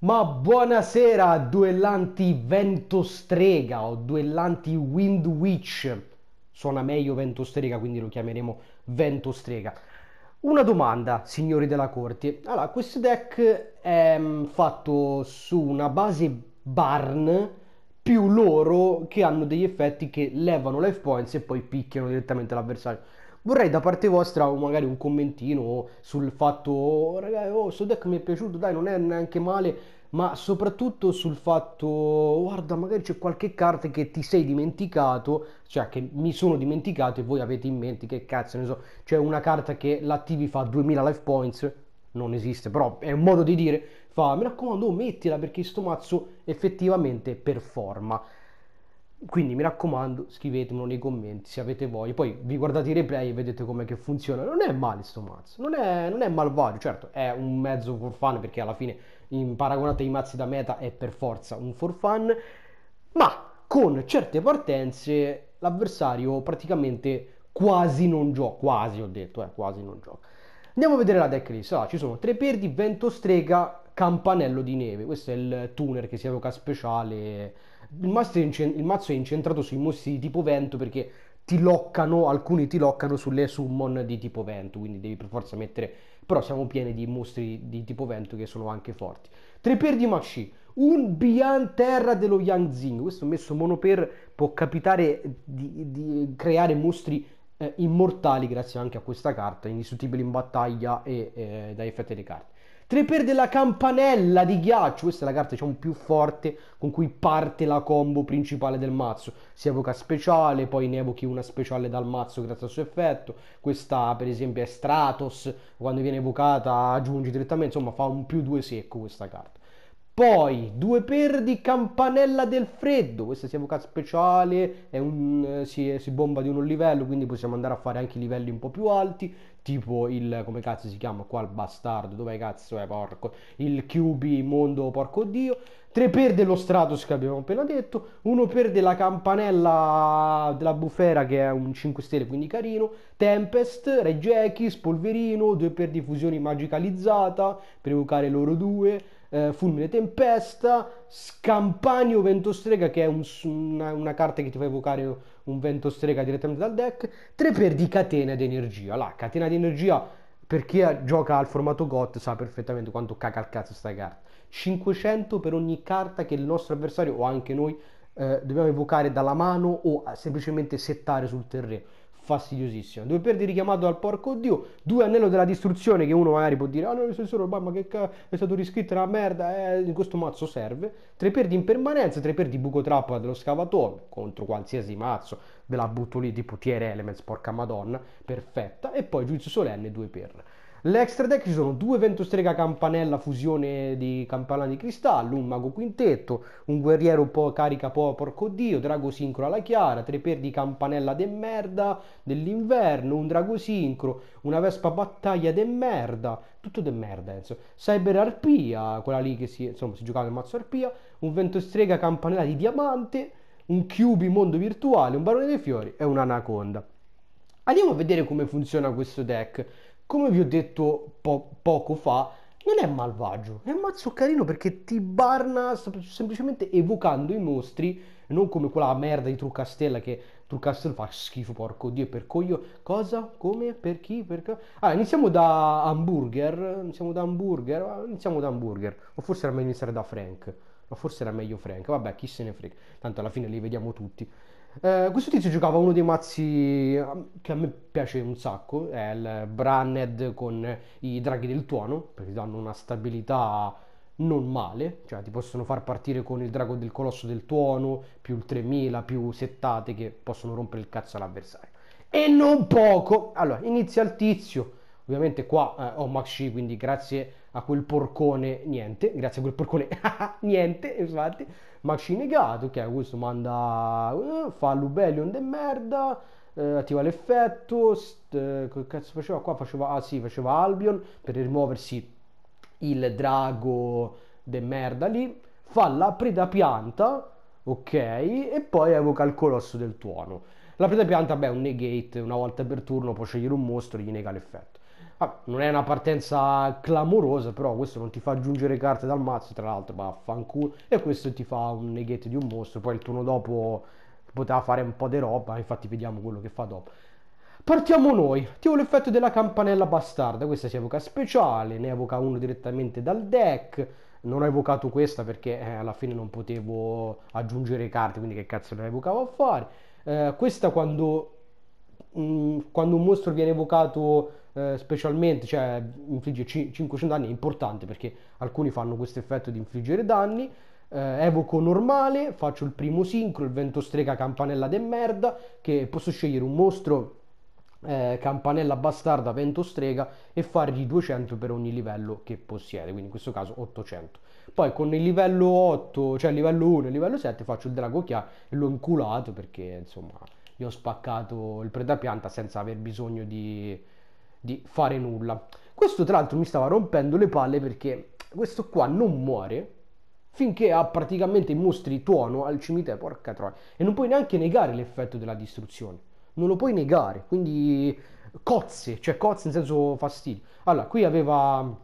Ma buonasera duellanti Ventostrega o duellanti Wind Witch. Suona meglio Ventostrega, quindi lo chiameremo Ventostrega. Una domanda, signori della corte. Allora, questo deck è mm, fatto su una base barn più loro che hanno degli effetti che levano life points e poi picchiano direttamente l'avversario. Vorrei da parte vostra magari un commentino sul fatto, oh, ragazzi, oh, sto deck mi è piaciuto, dai, non è neanche male, ma soprattutto sul fatto, guarda, magari c'è qualche carta che ti sei dimenticato, cioè che mi sono dimenticato e voi avete in mente che cazzo ne so, c'è una carta che l'attivi fa 2000 life points, non esiste, però è un modo di dire, fa, mi raccomando, mettila perché sto mazzo effettivamente performa quindi mi raccomando scrivetemelo nei commenti se avete voglia poi vi guardate i replay e vedete com'è che funziona non è male sto mazzo non è, non è malvagio certo è un mezzo for fun perché alla fine in paragonate ai mazzi da meta è per forza un for fun ma con certe partenze l'avversario praticamente quasi non gioca quasi ho detto eh, quasi non gioca andiamo a vedere la deck list allora, ci sono tre perdi vento strega campanello di neve questo è il tuner che si evoca speciale il, incen- il mazzo è incentrato sui mostri di tipo vento perché ti loccano, alcuni ti loccano sulle summon di tipo vento, quindi devi per forza mettere, però siamo pieni di mostri di tipo vento che sono anche forti. 3 per di Maxi, un Bian Terra dello Yang Zing, questo messo monoper può capitare di, di creare mostri eh, immortali grazie anche a questa carta, indistruttibili in battaglia e eh, da effetti delle carte. 3x della campanella di ghiaccio, questa è la carta diciamo più forte con cui parte la combo principale del mazzo, si evoca speciale, poi ne evochi una speciale dal mazzo grazie al suo effetto, questa per esempio è Stratos, quando viene evocata aggiungi direttamente, insomma fa un più 2 secco questa carta. Poi 2 per di campanella del freddo, questa si evoca speciale, un, eh, si, si, bomba di uno livello, quindi possiamo andare a fare anche livelli un po' più alti tipo il come cazzo si chiama qua il bastardo dove cazzo è porco il QB mondo porco dio 3 perde lo Stratos che abbiamo appena detto 1 perde la campanella della bufera che è un 5 stelle quindi carino Tempest Regeki Spolverino 2 per diffusione magicalizzata per evocare loro due eh, Fulmine Tempesta Scampagno Ventostrega che è un, una, una carta che ti fa evocare un vento strega direttamente dal deck, 3 per di catena di energia. La catena di energia, per chi gioca al formato GOT sa perfettamente quanto caca al cazzo sta carta. 500 per ogni carta che il nostro avversario o anche noi eh, dobbiamo evocare dalla mano o eh, semplicemente settare sul terreno fastidiosissima. Due perdi richiamato dal porco dio, due anello della distruzione che uno magari può dire "Ah, oh, no, solo ma che cazzo, è stato riscritto una merda, eh, questo mazzo serve". Tre perdi in permanenza, tre perdi buco trappola dello scavatore contro qualsiasi mazzo, della butto lì tipo TR Elements, porca madonna, perfetta e poi giudizio solenne due per L'extra deck ci sono due Ventostrega Campanella fusione di Campana di Cristallo, un Mago Quintetto, un Guerriero po carica po porco Dio, Drago Sincro alla Chiara, tre di Campanella de merda dell'inverno, un Drago Sincro, una Vespa Battaglia de merda, tutto de merda, insomma. Cyber Arpia, quella lì che si, insomma, si giocava nel mazzo Arpia, un Ventostrega Campanella di Diamante, un Cubi Mondo Virtuale, un Barone dei Fiori e un'Anaconda. Andiamo a vedere come funziona questo deck come vi ho detto po- poco fa, non è malvagio, è un mazzo carino perché ti barna semplicemente evocando i mostri, non come quella merda di Trucastella che Trucastella fa schifo, porco dio, per coglio, cosa, come, per chi, perché... Ah, iniziamo da hamburger, iniziamo da hamburger, ah, iniziamo da hamburger, o forse era meglio iniziare da Frank, ma forse era meglio Frank, vabbè, chi se ne frega, tanto alla fine li vediamo tutti. Eh, questo tizio giocava uno dei mazzi ehm, che a me piace un sacco, è il Branned con i draghi del tuono, perché danno una stabilità non male, cioè ti possono far partire con il drago del colosso del tuono, più il 3000, più settate che possono rompere il cazzo all'avversario. E non poco! Allora, inizia il tizio, ovviamente qua eh, ho Maxi, quindi grazie a quel porcone niente, grazie a quel porcone niente, infatti, Maxi negato, ok, questo manda, eh, fa l'ubellion de merda, uh, attiva l'effetto, st, uh, eh, che cazzo faceva qua? Faceva, ah sì, faceva Albion per rimuoversi il drago de merda lì, fa la preda pianta, ok, e poi evoca il colosso del tuono. La preda pianta, beh, è un negate, una volta per turno può scegliere un mostro e gli nega l'effetto non è una partenza clamorosa, però questo non ti fa aggiungere carte dal mazzo, tra l'altro, vaffanculo. E questo ti fa un negate di un mostro. Poi il turno dopo poteva fare un po' di roba, infatti vediamo quello che fa dopo. Partiamo noi, attivo l'effetto della campanella bastarda, questa si evoca speciale, ne evoca uno direttamente dal deck, non ho evocato questa perché eh, alla fine non potevo aggiungere carte, quindi che cazzo ne evocavo a fare. Eh, questa quando, mh, mm, quando un mostro viene evocato eh, specialmente, cioè infligge 500 danni è importante perché alcuni fanno questo effetto di infliggere danni. Eh, evoco normale, faccio il primo sincro, il vento strega campanella de merda, che posso scegliere un mostro eh, campanella bastarda vento strega e fargli 200 per ogni livello che possiede, quindi in questo caso 800. Poi con il livello 8, cioè il livello 1 e il livello 7 faccio il drago chia e l'ho inculato perché insomma gli ho spaccato il predapianta senza aver bisogno di di fare nulla. Questo tra l'altro mi stava rompendo le palle perché questo qua non muore finché ha praticamente i mostri tuono al cimitero, porca troia. E non puoi neanche negare l'effetto della distruzione. Non lo puoi negare, quindi cozze, cioè cozze in senso fastidio. Allora, qui aveva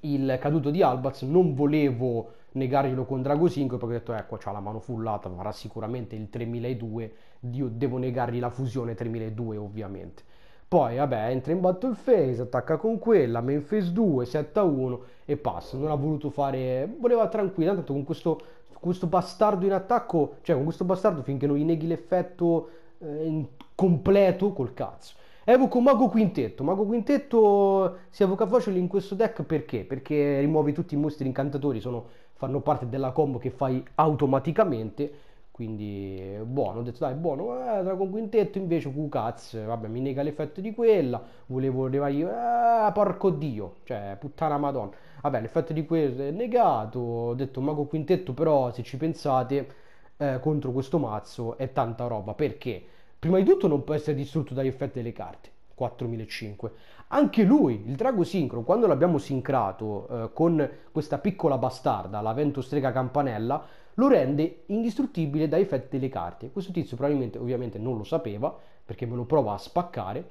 il caduto di Albaz, non volevo negarglielo con Drago 5, perché ho detto ecco c'ha la mano fullata farà sicuramente il 3002 io devo negargli la fusione 3002 ovviamente poi, vabbè, entra in battle phase, attacca con quella, main phase 2, 7 a 1 e passa. Non ha voluto fare... voleva tranquilla, tanto con questo, questo bastardo in attacco, cioè con questo bastardo finché non gli neghi l'effetto eh, completo, col cazzo. Evoco Mago Quintetto. Mago Quintetto si evoca facile in questo deck perché? Perché rimuovi tutti i mostri incantatori, sono, fanno parte della combo che fai automaticamente quindi buono, ho detto dai buono, eh, Dragon quintetto invece fu cazzo, vabbè mi nega l'effetto di quella, volevo levare, eh, ah, porco dio, cioè puttana madonna, vabbè l'effetto di quella è negato, ho detto ma quintetto però se ci pensate eh, contro questo mazzo è tanta roba, perché prima di tutto non può essere distrutto dagli effetti delle carte, 4005. Anche lui, il drago sincro, quando l'abbiamo sincrato eh, con questa piccola bastarda, la Vento Strega campanella, lo rende indistruttibile dai effetti delle carte. Questo tizio probabilmente ovviamente non lo sapeva perché me lo prova a spaccare,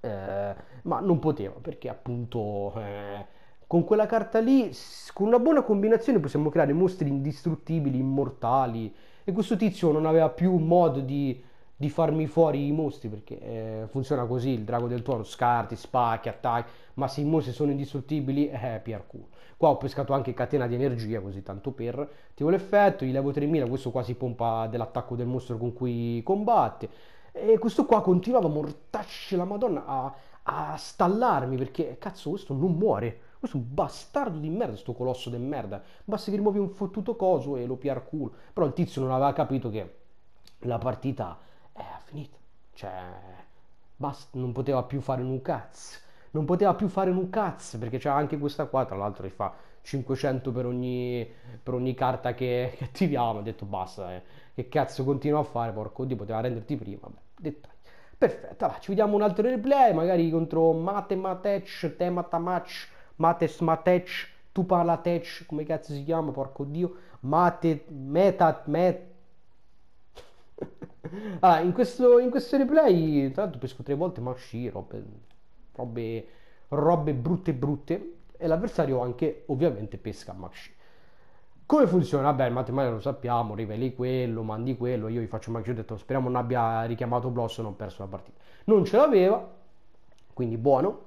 eh, ma non poteva perché appunto eh, con quella carta lì, con una buona combinazione possiamo creare mostri indistruttibili, immortali e questo tizio non aveva più modo di di farmi fuori i mostri perché eh, funziona così il drago del tuono scarti, spacchi, attacchi ma se i mostri sono indistruttibili eh PR culo qua ho pescato anche catena di energia così tanto per attivo l'effetto gli levo 3000 questo quasi pompa dell'attacco del mostro con cui combatte e questo qua continuava mortacce la madonna a, a stallarmi perché cazzo questo non muore questo è un bastardo di merda, sto colosso di merda. Basta che rimuovi un fottuto coso e lo PR culo. Però il tizio non aveva capito che la partita eh, finito. Cioè, basta, non poteva più fare un cazzo. Non poteva più fare un cazzo perché c'è anche questa qua, tra l'altro, che fa 500 per ogni, per ogni carta che, che attiviamo. Ho detto basta, eh. che cazzo continua a fare, porco Dio, poteva renderti prima. Vabbè, dettagli. Perfetto, allora, ci vediamo un altro replay, magari contro Mate Matec, Tematamach, Mates Matec, Tupalatec, come cazzo si chiama, porco Dio, Mate, Meta, Met, Ah, in questo, in questo replay, tra l'altro, pesco tre volte Marshi, robe, robe, robe brutte brutte, e l'avversario anche, ovviamente, pesca Maxi. Come funziona? Vabbè, in matematica lo sappiamo, riveli quello, mandi quello, io gli faccio Maxi, ho detto speriamo non abbia richiamato Bloss e non perso la partita. Non ce l'aveva, quindi buono,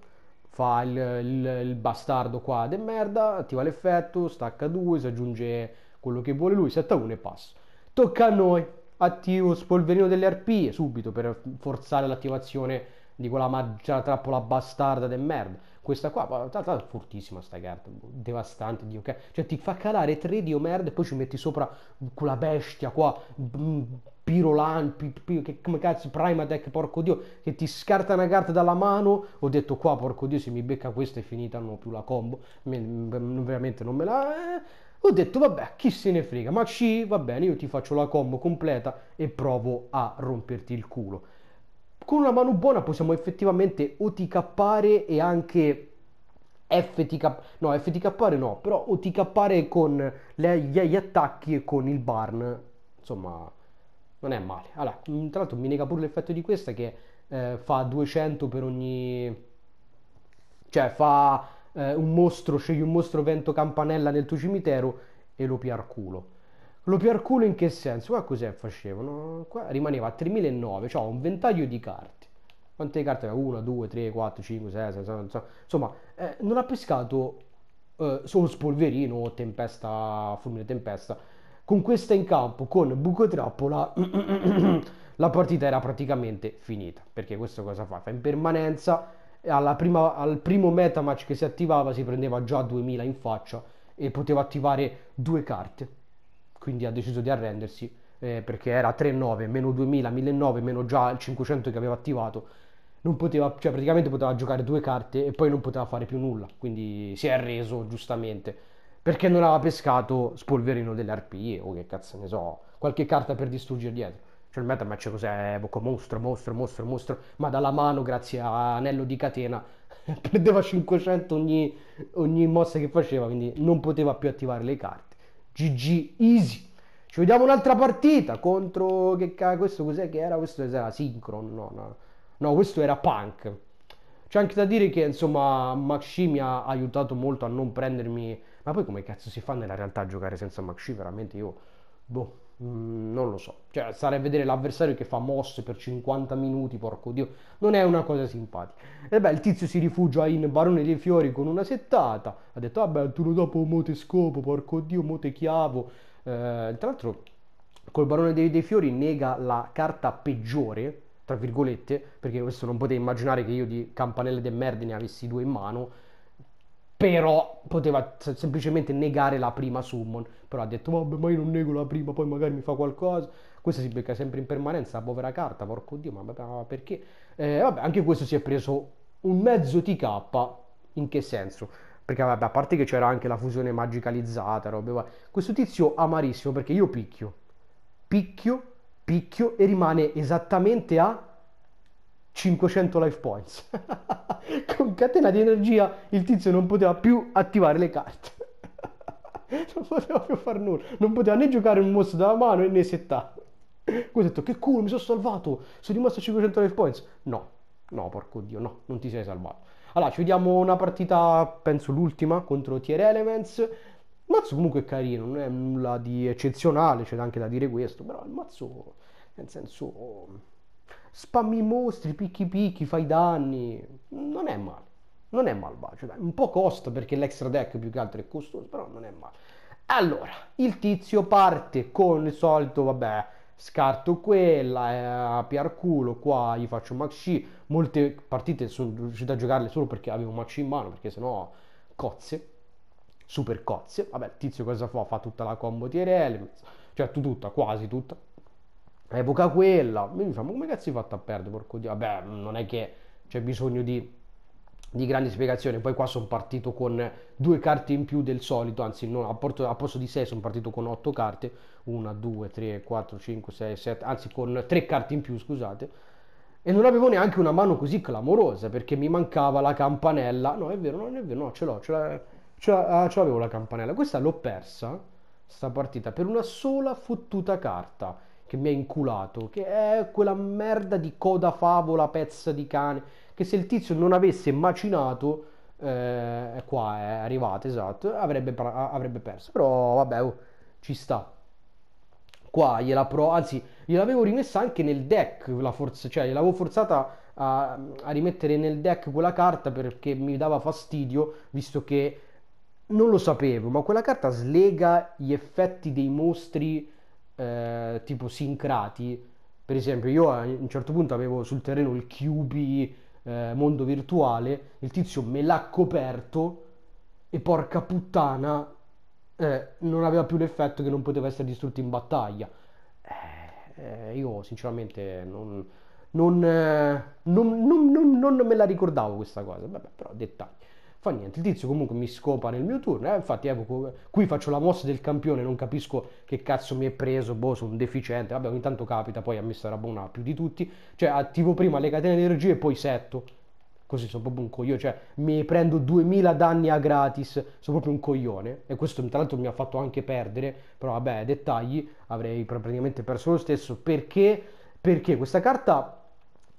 fa il, il, il bastardo qua de merda, attiva l'effetto, stacca 2, si aggiunge quello che vuole lui, 7 1 e passa. Tocca a noi attivo spolverino delle arpie subito per forzare l'attivazione di quella maggia trappola bastarda del merda. Questa qua, tra l'altro, fortissima sta carta, devastante, Dio, okay? cioè ti fa calare 3 di merda e poi ci metti sopra quella bestia qua, mm, Pirolan, pi, pi, che come cazzo, Deck, porco Dio, che ti scarta una carta dalla mano. Ho detto qua, porco Dio, se mi becca questa è finita, non ho più la combo, veramente non me la... Eh ho detto vabbè, chi se ne frega, ma ci va bene, io ti faccio la combo completa e provo a romperti il culo. Con una mano buona possiamo effettivamente OTK-are e anche FTK, no, ftk no, però OTK-are con le, gli, attacchi e con il barn, insomma, non è male. Allora, mm, tra l'altro mi nega pure l'effetto di questa che eh, fa 200 per ogni... cioè fa eh, un mostro, scegli un mostro vento campanella nel tuo cimitero e lo piarculo. Lo piarculo in che senso? Qua cos'è facevano? Qua rimaneva a 3.009, cioè un ventaglio di carte. Quante carte aveva? 1, 2, 3, 4, 5, 6, 6, 6, 6. insomma, eh, non ha pescato eh, solo Spolverino o Tempesta, Fulmine Tempesta. Con questa in campo, con Buco Trappola, la partita era praticamente finita. Perché questo cosa fa? Fa in permanenza prima, al primo metamatch che si attivava si prendeva già 2000 in faccia e poteva attivare due carte. Quindi ha deciso di arrendersi eh, perché era 3-9, meno 2000, 1009, meno già il 500 che aveva attivato. Non poteva, cioè praticamente poteva giocare due carte e poi non poteva fare più nulla. Quindi si è arreso giustamente perché non aveva pescato Spolverino delle arpie o che cazzo ne so, qualche carta per distruggere dietro. Cioè il Metamatch cos'è? Evoco mostro, mostro, mostro, mostro, ma dalla mano grazie a anello di catena prendeva 500 ogni, ogni mossa che faceva, quindi non poteva più attivare le carte. GG easy. Ci vediamo un'altra partita contro che cazzo questo cos'è che era? Questo era Synchron, no, no. No, questo era Punk. C'è anche da dire che insomma Maxi mi ha aiutato molto a non prendermi. Ma poi come cazzo si fa nella realtà a giocare senza Maxi? Veramente io. Boh. Mm, non lo so, cioè stare a vedere l'avversario che fa mosse per 50 minuti, porco dio, non è una cosa simpatica. E beh, il tizio si rifugia in Barone dei Fiori con una settata, ha detto vabbè, ah il turno dopo mote scopo, porco dio, mote chiavo. Eh, tra l'altro, col Barone dei, dei Fiori nega la carta peggiore, tra virgolette, perché questo non poteva immaginare che io di campanelle de merda ne avessi due in mano però poteva semplicemente negare la prima summon però ha detto vabbè ma io non nego la prima poi magari mi fa qualcosa questa si becca sempre in permanenza povera carta porco dio ma, perché eh, vabbè anche questo si è preso un mezzo TK in che senso perché vabbè a parte che c'era anche la fusione magicalizzata robe, questo tizio amarissimo perché io picchio picchio picchio e rimane esattamente a 500 life points. Con catena di energia il tizio non poteva più attivare le carte. non poteva più far nulla, non poteva né giocare un mostro dalla mano né settare. Poi ho detto che culo mi sono salvato, sono rimasto a 500 life points. No, no, porco dio, no, non ti sei salvato. Allora, ci vediamo una partita, penso l'ultima, contro Tier Elements. Il mazzo comunque è carino, non è nulla di eccezionale, c'è anche da dire questo, però il mazzo, nel senso spammi i mostri, picchi picchi, fai danni. Non è male, non è malvagio. Dai. Un po' costa perché l'extra deck più che altro è costoso, però non è male. Allora, il tizio parte con il solito, vabbè, scarto quella, eh, PR culo, qua gli faccio maxi. Molte partite sono riuscito a giocarle solo perché avevo maxi in mano, perché sennò cozze, super cozze. Vabbè, il tizio cosa fa? Fa tutta la combo TRL, cioè tutta, quasi tutta epoca quella. mi fa, ma come cazzo hai fatto a perdere, porco dio? Vabbè, non è che c'è bisogno di, di grandi spiegazioni. Poi qua sono partito con due carte in più del solito, anzi no, a, porto, a posto di sei sono partito con otto carte. Una, due, tre, quattro, cinque, sei, sette, anzi con tre carte in più, scusate. E non avevo neanche una mano così clamorosa perché mi mancava la campanella. No, è vero, non è vero, no, ce l'ho, ce, l'ho, ce, l'ho, ah, ce l'avevo la campanella. Questa l'ho persa, sta partita, per una sola fottuta carta che mi ha inculato, che è quella merda di coda favola, pezza di cane, che se il tizio non avesse macinato, eh, qua è arrivata, esatto, avrebbe, avrebbe, perso. Però vabbè, oh, ci sta. Qua gliela pro, anzi, gliel'avevo rimessa anche nel deck, la forza, cioè gliel'avevo forzata a, a rimettere nel deck quella carta perché mi dava fastidio, visto che non lo sapevo, ma quella carta slega gli effetti dei mostri eh, tipo sincrati. Per esempio, io a un certo punto avevo sul terreno il QB eh, mondo virtuale, il tizio me l'ha coperto e porca puttana eh, non aveva più l'effetto che non poteva essere distrutto in battaglia. Eh, eh, io sinceramente non eh, non, non, non, non me la ricordavo questa cosa, vabbè, però dettagli. Fa niente, il tizio comunque mi scopa nel mio turno. Eh, infatti, evoco, qui faccio la mossa del campione, non capisco che cazzo mi è preso. Boh, sono deficiente. Vabbè, ogni tanto capita, poi a me sta roba una più di tutti. Cioè, attivo prima le catene di energia e poi setto. Così sono proprio un coglione. Cioè, mi prendo 2000 danni a gratis. Sono proprio un coglione. E questo, tra l'altro, mi ha fatto anche perdere. Però, vabbè, dettagli. Avrei praticamente perso lo stesso. Perché? Perché questa carta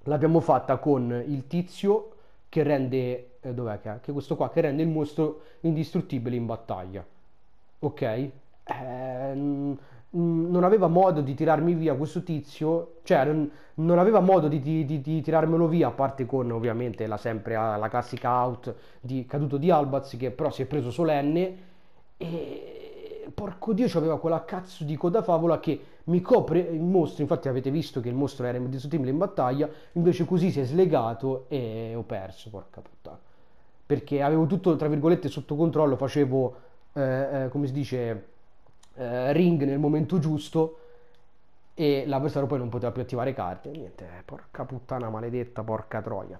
l'abbiamo fatta con il tizio che rende eh, dov'è che è? Che questo qua che rende il mostro indistruttibile in battaglia. Ok? Ehm, non aveva modo di tirarmi via questo tizio, cioè non, non aveva modo di, di, di, di, tirarmelo via, a parte con ovviamente la, sempre, la classica out di caduto di Albaz che però si è preso solenne e porco dio c'aveva quella cazzo di coda favola che mi copre il mostro, infatti avete visto che il mostro era indistruttibile in battaglia, invece così si è slegato e ho perso, porca puttana perché avevo tutto, tra virgolette, sotto controllo, facevo, eh, eh, come si dice, eh, ring nel momento giusto e l'avversario poi non poteva più attivare carte. Niente, porca puttana maledetta, porca troia.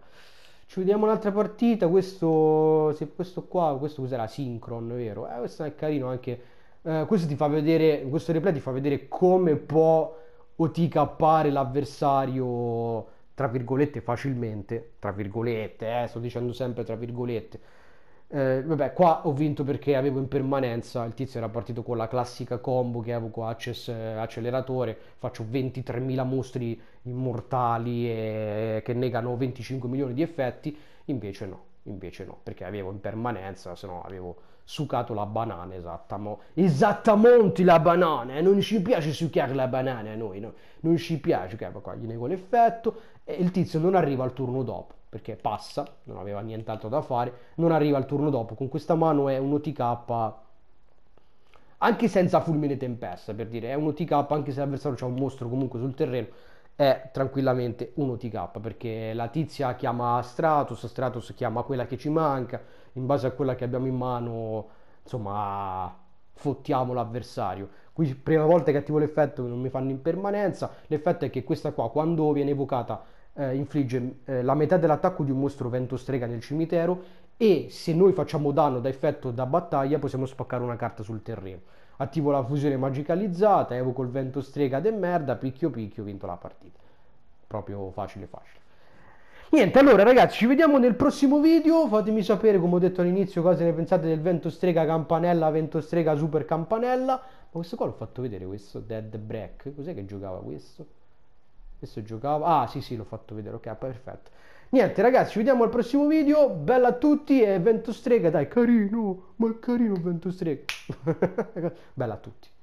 Ci vediamo un'altra partita, questo, se questo qua, questo cos'era? Synchron, vero? Eh, questo è carino anche, eh, questo ti fa vedere, questo replay ti fa vedere come può OTKare l'avversario tra virgolette facilmente, tra virgolette, eh, sto dicendo sempre tra virgolette. Eh, vabbè, qua ho vinto perché avevo in permanenza, il tizio era partito con la classica combo che avevo con access, acceleratore, faccio 23.000 mostri immortali e, eh, che negano 25 milioni di effetti, invece no, invece no, perché avevo in permanenza, se no avevo succato la banana, esattamo, esattamente la banana, eh, non ci piace succhiare la banana a eh, noi, no? non ci piace, che okay, qua gli nego l'effetto e il tizio non arriva al turno dopo, perché passa, non aveva nient'altro da fare, non arriva al turno dopo, con questa mano è un OTK anche senza fulmine tempesta, per dire, è un OTK anche se l'avversario c'è un mostro comunque sul terreno, è tranquillamente un TK perché la tizia chiama Stratus, Stratus chiama quella che ci manca, in base a quella che abbiamo in mano, insomma, fottiamo l'avversario. Qui prima volta che attivo l'effetto non mi fanno in permanenza, l'effetto è che questa qua quando viene evocata eh, infligge eh, la metà dell'attacco di un mostro vento strega nel cimitero e se noi facciamo danno da effetto da battaglia possiamo spaccare una carta sul terreno. Attivo la fusione magicalizzata, evoco il vento strega de merda, picchio picchio, vinto la partita. Proprio facile facile. Niente, allora ragazzi, ci vediamo nel prossimo video, fatemi sapere come ho detto all'inizio cosa ne pensate del vento strega campanella, vento strega super campanella. Ma questo qua l'ho fatto vedere, questo Dead Break, cos'è che giocava questo? Questo giocava, ah sì sì l'ho fatto vedere, ok perfetto. Niente ragazzi, ci vediamo al prossimo video, bella a tutti e strega, dai, carino, ma è carino vento strega. bella a tutti.